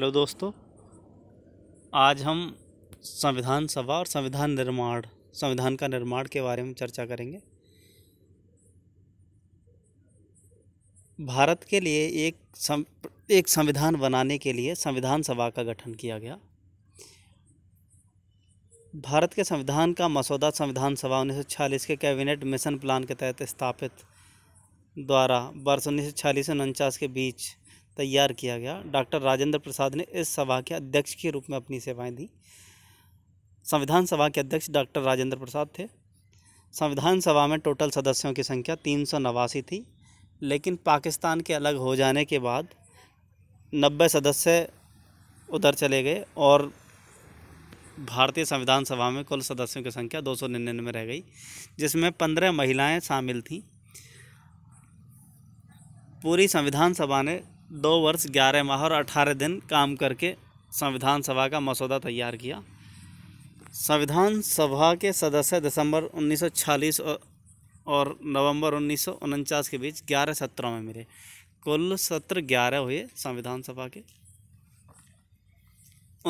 hello दोस्तों आज हम संविधान सभा और संविधान निर्माण संविधान का निर्माण के बारे में चर्चा करेंगे भारत के लिए एक सम, एक संविधान बनाने के लिए संविधान सभा का गठन किया गया भारत के संविधान का मसौदा संविधान सभा उन्नीस के कैबिनेट मिशन प्लान के तहत स्थापित द्वारा वर्ष उन्नीस सौ छियालीस के बीच तैयार किया गया डॉक्टर राजेंद्र प्रसाद ने इस सभा के अध्यक्ष के रूप में अपनी सेवाएं दी संविधान सभा के अध्यक्ष डॉक्टर राजेंद्र प्रसाद थे संविधान सभा में टोटल सदस्यों की संख्या तीन सौ नवासी थी लेकिन पाकिस्तान के अलग हो जाने के बाद नब्बे सदस्य उधर चले गए और भारतीय संविधान सभा में कुल सदस्यों की संख्या दो सौ निन्यानवे रह गई जिसमें पंद्रह महिलाएं शामिल थीं पूरी संविधान सभा ने दो वर्ष ग्यारह माह और अठारह दिन काम करके संविधान सभा का मसौदा तैयार किया संविधान सभा के सदस्य दिसंबर 1946 और नवंबर उन्नीस के बीच ग्यारह सत्रों में मिले कुल सत्र ग्यारह हुए संविधान सभा के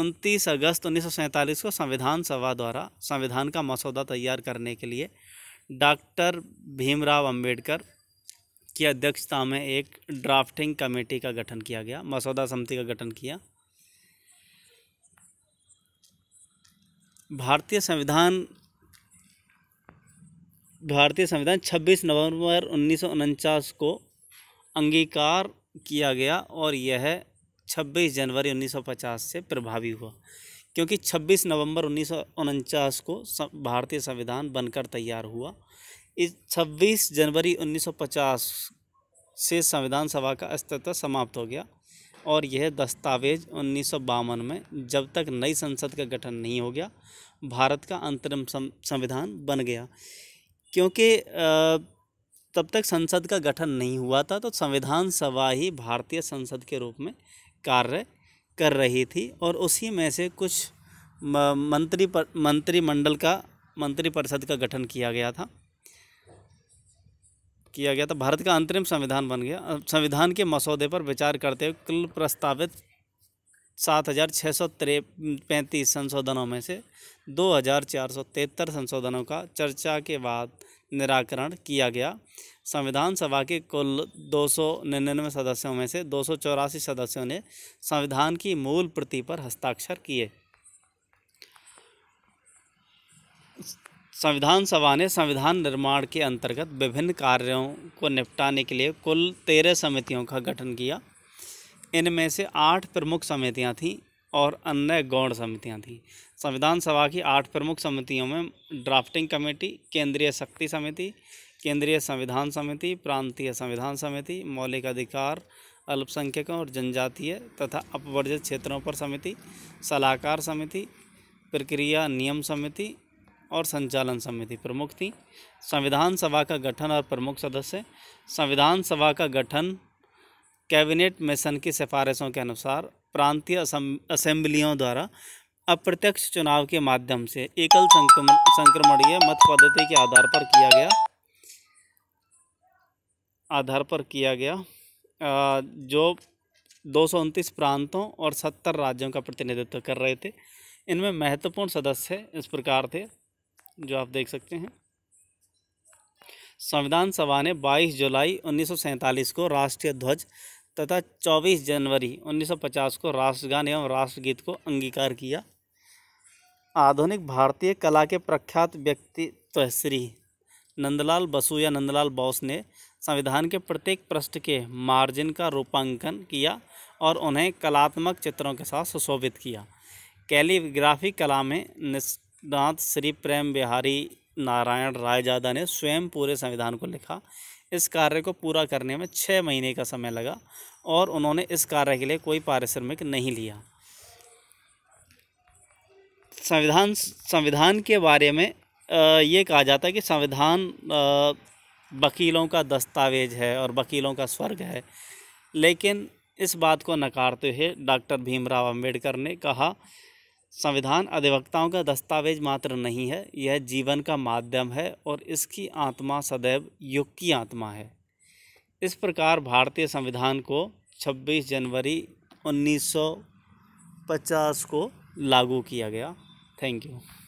29 अगस्त उन्नीस को संविधान सभा द्वारा संविधान का मसौदा तैयार करने के लिए डॉक्टर भीमराव अंबेडकर की अध्यक्षता में एक ड्राफ्टिंग कमेटी का गठन किया गया मसौदा समिति का गठन किया भारतीय संविधान भारतीय संविधान 26 नवंबर उन्नीस को अंगीकार किया गया और यह 26 जनवरी 1950 से प्रभावी हुआ क्योंकि 26 नवंबर उन्नीस को भारतीय संविधान बनकर तैयार हुआ इस 26 जनवरी 1950 से संविधान सभा का अस्तित्व समाप्त हो गया और यह दस्तावेज उन्नीस में जब तक नई संसद का गठन नहीं हो गया भारत का अंतरिम संविधान बन गया क्योंकि तब तक संसद का गठन नहीं हुआ था तो संविधान सभा ही भारतीय संसद के रूप में कार्य कर रही थी और उसी में से कुछ मंत्री मंत्रिमंडल का मंत्रिपरिषद का गठन किया गया था किया गया था भारत का अंतरिम संविधान बन गया संविधान के मसौदे पर विचार करते हुए कुल प्रस्तावित सात हज़ार छः सौ त्रे पैंतीस संशोधनों में से दो हज़ार चार सौ तिहत्तर संशोधनों का चर्चा के बाद निराकरण किया गया संविधान सभा के कुल दो सौ निन्यानवे सदस्यों में से दो सौ चौरासी सदस्यों ने संविधान की मूल प्रति पर हस्ताक्षर किए संविधान सभा ने संविधान निर्माण के अंतर्गत विभिन्न कार्यों को निपटाने के लिए कुल तेरह समितियों का गठन किया इनमें से आठ प्रमुख समितियां थीं और अन्य गौण समितियां थीं संविधान सभा की आठ प्रमुख समितियों में ड्राफ्टिंग कमेटी केंद्रीय शक्ति समिति केंद्रीय संविधान समिति प्रांतीय संविधान समिति मौलिक अधिकार अल्पसंख्यकों और जनजातीय तथा अपवर्जित क्षेत्रों पर समिति सलाहकार समिति प्रक्रिया नियम समिति और संचालन समिति प्रमुख थी संविधान सभा का गठन और प्रमुख सदस्य संविधान सभा का गठन कैबिनेट मिशन की सिफारिशों के अनुसार प्रांतीय असेंबलियों द्वारा अप्रत्यक्ष चुनाव के माध्यम से एकल संक्रमण संक्रमणीय मत पद्धति के आधार पर किया गया आधार पर किया गया जो दो प्रांतों और सत्तर राज्यों का प्रतिनिधित्व कर रहे थे इनमें महत्वपूर्ण सदस्य इस प्रकार थे जो आप देख सकते हैं संविधान सभा ने 22 जुलाई 1947 को राष्ट्रीय ध्वज तथा 24 जनवरी 1950 को राष्ट्रगान एवं राष्ट्रगीत को अंगीकार किया आधुनिक भारतीय कला के प्रख्यात व्यक्तित्व तो श्री नंदलाल बसु या नंदलाल बोस ने संविधान के प्रत्येक पृष्ठ के मार्जिन का रूपांकन किया और उन्हें कलात्मक चित्रों के साथ सुशोभित किया कैलीग्राफी कला में दांत श्री प्रेम बिहारी नारायण रायजादा ने स्वयं पूरे संविधान को लिखा इस कार्य को पूरा करने में छः महीने का समय लगा और उन्होंने इस कार्य के लिए कोई पारिश्रमिक नहीं लिया संविधान संविधान के बारे में ये कहा जाता है कि संविधान वकीलों का दस्तावेज है और वकीलों का स्वर्ग है लेकिन इस बात को नकारते हुए डॉक्टर भीमराव अंबेडकर ने कहा संविधान अधिवक्ताओं का दस्तावेज मात्र नहीं है यह जीवन का माध्यम है और इसकी आत्मा सदैव युग की आत्मा है इस प्रकार भारतीय संविधान को 26 जनवरी 1950 को लागू किया गया थैंक यू